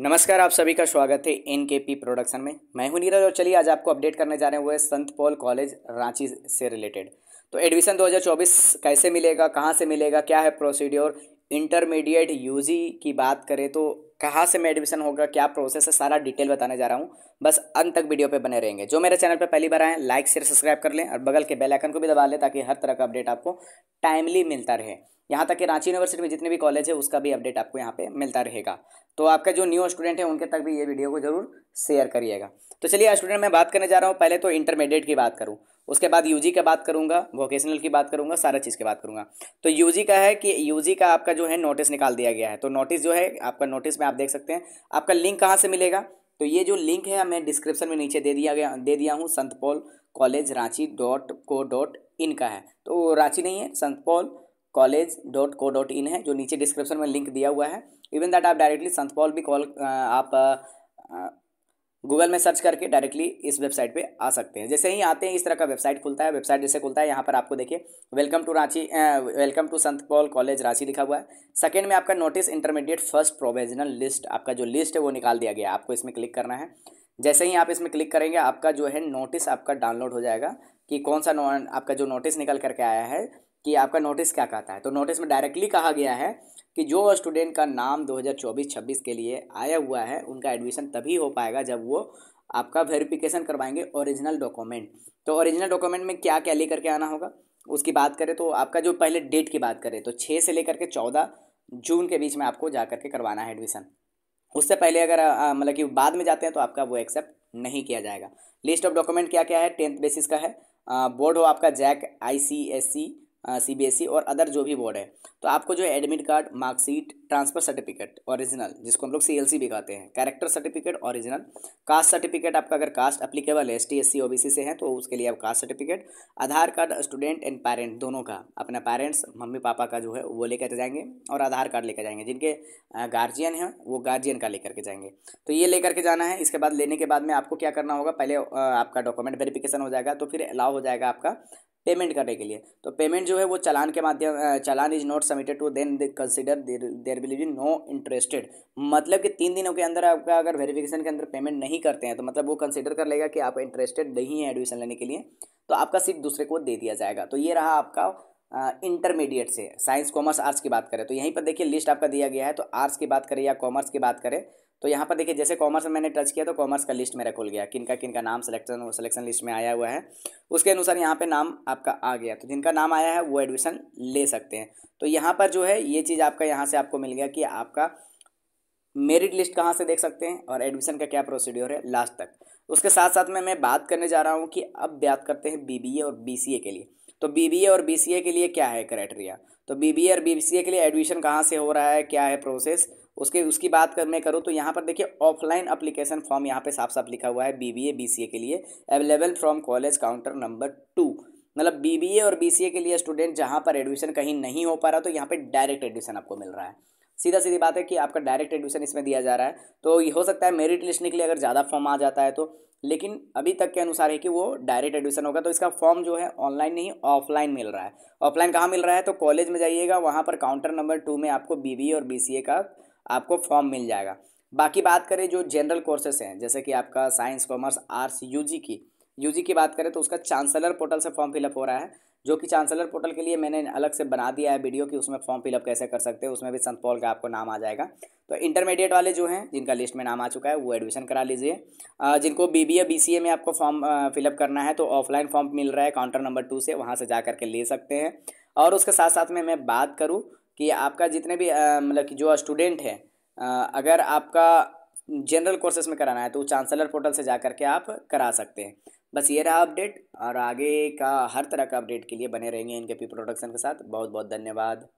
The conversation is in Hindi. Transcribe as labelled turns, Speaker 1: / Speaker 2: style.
Speaker 1: नमस्कार आप सभी का स्वागत है एन के पी प्रोडक्शन में मैं हूं नीरज और चलिए आज आपको अपडेट करने जा रहे हैं वो है संत पॉल कॉलेज रांची से रिलेटेड तो एडमिशन 2024 कैसे मिलेगा कहां से मिलेगा क्या है प्रोसीड्योर इंटरमीडिएट यूजी की बात करें तो कहाँ से मैं एडमिशन होगा क्या प्रोसेस है सारा डिटेल बताने जा रहा हूँ बस अंत तक वीडियो पे बने रहेंगे जो मेरे चैनल पे पहली बार आए लाइक शेयर सब्सक्राइब कर लें और बगल के बेल आइकन को भी दबा लें ताकि हर तरह का अपडेट आपको टाइमली मिलता रहे यहाँ तक कि रांची यूनिवर्सिटी में जितने भी कॉलेज है उसका भी अपडेट आपको यहाँ पर मिलता रहेगा तो आपका जो न्यू स्टूडेंट है उनके तक भी ये वीडियो को जरूर शेयर करिएगा तो चलिए स्टूडेंट मैं बात करने जा रहा हूँ पहले तो इंटरमीडिएट की बात करूँ उसके बाद यूजी का बात करूंगा वोकेशनल की बात करूंगा सारा चीज़ की बात करूंगा तो यूजी का है कि यूजी का आपका जो है नोटिस निकाल दिया गया है तो नोटिस जो है आपका नोटिस में आप देख सकते हैं आपका लिंक कहाँ से मिलेगा तो ये जो लिंक है मैं डिस्क्रिप्शन में नीचे दे दिया गया दे दिया हूँ संत Paul college Ranchi dot co dot in का है तो रांची नहीं है संत Paul college dot co dot in है जो नीचे डिस्क्रिप्शन में लिंक दिया हुआ है इवन दैट आप डायरेक्टली संत पॉल भी कॉल आप गूगल में सर्च करके डायरेक्टली इस वेबसाइट पे आ सकते हैं जैसे ही आते हैं इस तरह का वेबसाइट खुलता है वेबसाइट जैसे खुलता है यहाँ पर आपको देखिए welcome to Ranchi welcome to संत पॉल कॉलेज रांची लिखा हुआ है सेकंड में आपका notice intermediate first provisional list आपका जो लिस्ट है वो निकाल दिया गया आपको इसमें क्लिक करना है जैसे ही आप इसमें क्लिक करेंगे आपका जो है नोटिस आपका डाउनलोड हो जाएगा कि कौन सा आपका जो नोटिस निकल करके आया है कि आपका नोटिस क्या कहता है तो नोटिस में डायरेक्टली कहा गया है कि जो स्टूडेंट का नाम 2024-26 के लिए आया हुआ है उनका एडमिशन तभी हो पाएगा जब वो आपका वेरिफिकेशन करवाएंगे ओरिजिनल डॉक्यूमेंट तो ओरिजिनल डॉक्यूमेंट में क्या क्या लेकर के आना होगा उसकी बात करें तो आपका जो पहले डेट की बात करें तो छः से लेकर के चौदह जून के बीच में आपको जा करके करवाना है एडमिशन उससे पहले अगर मतलब कि बाद में जाते हैं तो आपका वो एक्सेप्ट नहीं किया जाएगा लिस्ट ऑफ डॉक्यूमेंट क्या क्या है टेंथ बेसिस का है बोर्ड हो आपका JAC I C S C CBSE e और अदर जो भी बोर्ड है तो आपको जो admit card marksheet transfer certificate original जिसको हम लोग सीएलसी भी कहते हैं character certificate original caste certificate आपका अगर कास्ट अप्लीकेबल है एस टी एस से है तो उसके लिए आप caste certificate Aadhaar card student and parent दोनों का अपना पेरेंट्स मम्मी पापा का जो है वो लेकर जाएंगे और आधार कार्ड लेकर जाएंगे जिनके गार्जियन हैं वो गार्जियन का लेकर के जाएंगे तो ये लेकर के जाना है इसके बाद लेने के बाद में आपको क्या करना होगा पहले आपका डॉक्यूमेंट वेरिफिकेशन हो जाएगा तो फिर अलाउ हो जाएगा आपका पेमेंट करने के लिए तो पेमेंट जो है वो चलान के माध्यम challan is not submitted to then consider there will be no interested मतलब कि तीन दिनों के अंदर आपका अगर वेरिफिकेशन के अंदर पेमेंट नहीं करते हैं तो मतलब वो कंसिडर कर लेगा कि आप इंटरेस्टेड नहीं है एडमिशन लेने के लिए तो आपका सीट दूसरे को दे दिया जाएगा तो ये रहा आपका इंटरमीडिएट से साइंस कॉमर्स आर्ट्स की बात करें तो यहीं पर देखिए लिस्ट आपका दिया गया है तो आर्ट्स की बात करें या कॉमर्स की बात करें तो यहाँ पर देखिए जैसे कॉमर्स में मैंने टच किया तो कॉमर्स का लिस्ट मेरा खुल गया किनका का नाम सिलेक्शन सिलेक्शन लिस्ट में आया हुआ है उसके अनुसार यहाँ पे नाम आपका आ गया तो जिनका नाम आया है वो एडमिशन ले सकते हैं तो यहाँ पर जो है ये चीज़ आपका यहाँ से आपको मिल गया कि आपका मेरिट लिस्ट कहाँ से देख सकते हैं और एडमिशन का क्या प्रोसीड्योर है लास्ट तक उसके साथ साथ में मैं बात करने जा रहा हूँ कि अब बात करते हैं बी और बी के लिए तो बीबीए और बीसीए के लिए क्या है क्राइटेरिया तो बीबीए और बीसीए के लिए एडमिशन कहाँ से हो रहा है क्या है प्रोसेस उसके उसकी बात कर मैं करूँ तो यहाँ पर देखिए ऑफलाइन अप्लीकेशन फॉर्म यहाँ पे साफ साफ लिखा हुआ है बीबीए बीसीए के लिए available from college counter number two मतलब बीबीए और बीसीए के लिए स्टूडेंट जहाँ पर एडमिशन कहीं नहीं हो पा रहा तो यहाँ पर डायरेक्ट एडमिशन आपको मिल रहा है सीधा सीधी बात है कि आपका डायरेक्ट एडमिशन इसमें दिया जा रहा है तो ये हो सकता है मेरिट लिस्ट निकले अगर ज़्यादा फॉर्म आ जाता है तो लेकिन अभी तक के अनुसार है कि वो डायरेक्ट एडमिशन होगा तो इसका फॉर्म जो है ऑनलाइन नहीं ऑफलाइन मिल रहा है ऑफलाइन कहाँ मिल रहा है तो कॉलेज में जाइएगा वहाँ पर काउंटर नंबर टू में आपको बी और बी का आपको फॉर्म मिल जाएगा बाकी बात करें जो जनरल कोर्सेस हैं जैसे कि आपका साइंस कॉमर्स आर्ट्स यूजी की यूजी की बात करें तो उसका चांसलर पोर्टल से फॉर्म फिलअप हो रहा है जो कि चांसलर पोर्टल के लिए मैंने अलग से बना दिया है वीडियो कि उसमें फॉर्म फिलअप कैसे कर सकते हैं उसमें भी संत पॉल का आपको नाम आ जाएगा तो इंटरमीडिएट वाले जो हैं जिनका लिस्ट में नाम आ चुका है वो एडमिशन करा लीजिए जिनको B B A B C A में आपको फॉर्म फिलअप करना है तो ऑफलाइन फॉर्म मिल रहा है काउंटर नंबर टू से वहाँ से जा करके ले सकते हैं और उसके साथ साथ में मैं बात करूँ कि आपका जितने भी मतलब कि जो स्टूडेंट है अगर आपका जनरल कोर्सेज में कराना है तो चांसलर पोर्टल से जा करके आप करा सकते हैं बस ये रहा अपडेट और आगे का हर तरह का अपडेट के लिए बने रहेंगे इनके पी प्रोडक्शन के साथ बहुत बहुत धन्यवाद